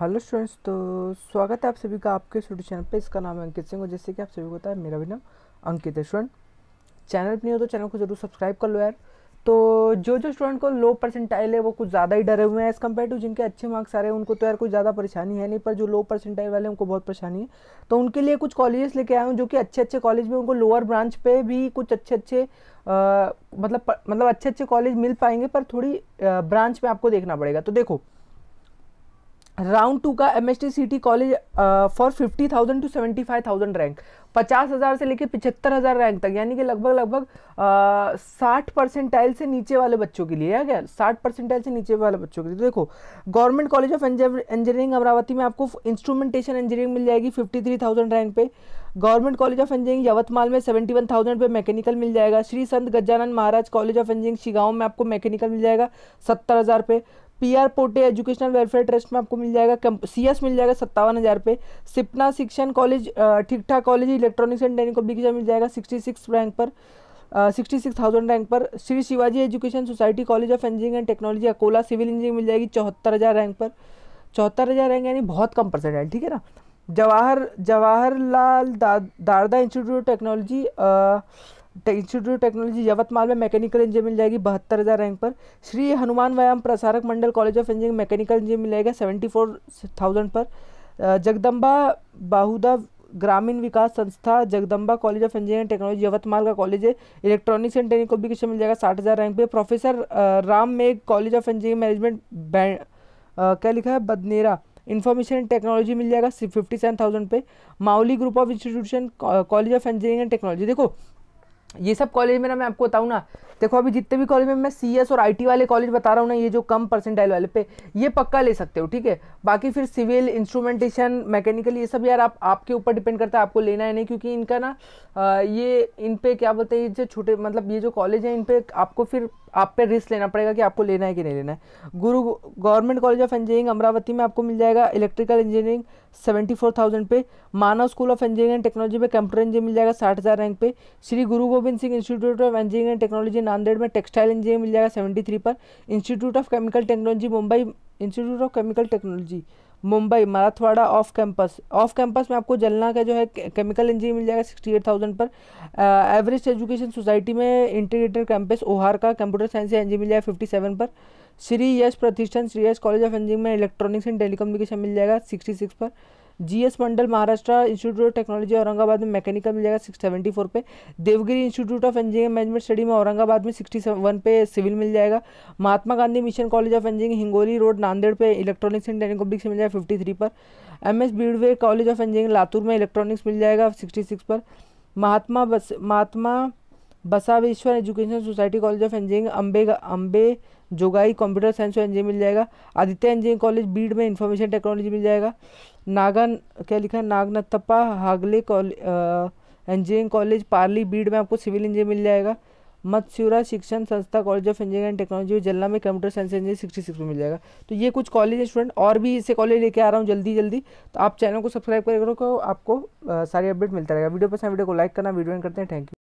hello students तो स्वागत है आप सभी का आपके स्टूडियो चैनल पे इसका नाम है अंकित सिंह और जैसे कि आप सभी को पता है मेरा भी नाम अंकित है स्टूडेंट चैनल पर नहीं हो तो चैनल को जरूर सब्सक्राइब कर लो यार तो जो जो स्टूडेंट को लो परसेंटाइल है वो कुछ ज़्यादा ही डरे हुए हैं एज़ कम्पेयर टू जिनके अच्छे मार्क्स आ रहे हैं उनको तो यार कोई ज़्यादा परेशानी है नहीं पर जो लो परसेंटाइल वाले उनको बहुत परेशानी है तो उनके लिए कुछ कॉलेजेस लेके आए हूँ जो कि अच्छे अच्छे कॉलेज में उनको लोअर ब्रांच पे भी कुछ अच्छे अच्छे मतलब मतलब अच्छे अच्छे कॉलेज मिल पाएंगे पर थोड़ी ब्रांच में आपको देखना पड़ेगा तो देखो राउंड टू का M S T C T college for fifty thousand to seventy five thousand rank पचास हज़ार से लेकर पिछहत्तर हज़ार रैंक तक यानी कि लगभग लगभग साठ परसेंटाइल से नीचे वाले बच्चों के लिए है क्या साठ परसेंटाइल से नीचे वाले बच्चों के लिए तो देखो government college of engineering Amravati में आपको इंस्ट्रूमेंटेशन इंजीनियरिंग मिल जाएगी फिफ्टी थ्री थाउजेंड रैंक पे government college of engineering Yavatmal में सेवेंटी वन थाउजेंड पे मैकेनिकल मिल जाएगा Shri Sant Gajanand Maharaj college of engineering Shegaon में आपको मैकेनिकल मिल जाएगा सत्तर हज़ार पे P R Pote educational welfare trust में आपको मिल जाएगा सी एस मिल जाएगा सत्तावन हज़ार पे सिपना शिक्षण कॉलेज ठीक ठाक कॉलेज इलेक्ट्रॉनिक्स एंड टेनिक पब्लिकेशन मिल जाएगा सिक्सटी सिक्स रैंक पर सिक्सटी सिक्स थाउजेंड रैंक पर Shri Shivaji education society college of engineering and technology Akola civil engineering मिल जाएगी चौहत्तर हज़ार रैंक पर चौहत्तर हज़ार रैंक यानी बहुत कम परसेंट है ठीक है ना जवाहर जवाहरलाल दा, Darda institute of technology institute of technology Yavatmal में मैकेनिकल इंजीनियर मिल जाएगी बहत्तर हज़ार रैंक पर Shri Hanuman Vyayam Prasarak Mandal college of engineering mechanical engineer मिल जाएगा सेवेंटी फोर थाउजेंड पर Jagdamba Bahuda Gramin Vikas Sanstha Jagdamba college of engineering technology Yavatmal का कॉलेज है इलेक्ट्रॉनिक्स एंड टेलीकोम्युनिकेशन मिल जाएगा साठ हज़ार रैंक पर professor Ram Megh college of engineering management band क्या लिखा है बदनेरा इन्फॉर्मेशन एंड टेक्नोलॉजी मिल जाएगा सिर्फ फिफ्टी सेवन थाउजेंड पे Mauli group of institution college of engineering and technology देखो ये सब कॉलेज में ना मैं आपको बताऊँ ना देखो अभी जितने भी कॉलेज में मैं सी और आई वाले कॉलेज बता रहा हूँ ना ये जो कम परसेंटाइल वाले पे ये पक्का ले सकते हो ठीक है बाकी फिर सिविल इंस्ट्रूमेंटेशन मैकेनिकल ये सब यार आप आपके ऊपर डिपेंड करता है आपको लेना है नहीं क्योंकि इनका ना ये इन पे क्या बोलते हैं जो छोटे मतलब ये जो कॉलेज है इन पे आपको फिर आप पे रिस्क लेना पड़ेगा कि आपको लेना है कि नहीं लेना है गुरु government college of engineering Amravati में आपको मिल जाएगा electrical engineering seventy four thousand पे Manav school of engineering and technology में कंप्यूटर इंजीनियर मिल जाएगा साठ हज़ार रैंक पे श्री गुरु गोविंद इन Singh institute of engineering and technology Nanded में टेक्सटाइल इंजीनियरिंग मिल जाएगा सेवेंटी थ्री पर institute of chemical technology Mumbai institute of chemical technology Mumbai Marathwada off campus off campus में आपको जलना का जो है केमिकल इंजीनियर मिल जाएगा सिक्सटी एट थाउजेंड पर एवरेस्ट एजुकेशन सोसाइटी में इंटीग्रेटेड कैंपस ओहार का कंप्यूटर साइंस इंजीनियर मिल जाएगा फिफ्टी सेवन पर Shri Yash Pratishthan Shri Yash college of engineering में इलेक्ट्रॉनिक्स एंड टेलीकम्युनिकेशन मिल जाएगा सिक्सटी सिक्स पर GS Mandal Maharashtra institute of technology Aurangabad में मैकेनिकल मिल जाएगा सिक्स सेवेंटी फोर पे Devgiri institute of engineering management study में औरंगाबाद में सिक्सटी वन पे सिविल मिल जाएगा Mahatma Gandhi mission college of engineering Hingoli road Nanded पे इलेक्ट्रॉनिक्स एंड टेलीकॉम्बिक्स मिल जाएगा फिफ्टी थ्री पर M S Bidwe college of engineering Latur में इलेक्ट्रॉनिक्स मिल जाएगा सिक्सटी सिक्स पर महात्मा बस Mahatma Basaveshwar education society college of engineering Ambe Ambajogai computer science और इंजीनियरिंग मिल जाएगा आदित्य इंजीनियरिंग कॉलेज बीड में इंफॉर्मेशन टेक्नोलॉजी मिल जाएगा नागन क्या लिखा है नागनथप्पा हागले इंजीनियरिंग कॉलेज पार्ली बीड में आपको सिविल इंजीनियर मिल जाएगा मत्स्यूरा Shikshan Sanstha college of engineering and technology Jalna में computer science engineer sixty six में मिल जाएगा तो ये कुछ कॉलेज स्टूडेंट और भी इसे कॉलेज लेके आ रहा हूँ जल्दी जल्दी तो आप चैनल को सब्सक्राइब करेगा करो आपको सारी अपडेट मिलता रहेगा वीडियो पसंद वीडियो को लाइक करना वीडियो करते हैं थैंक यू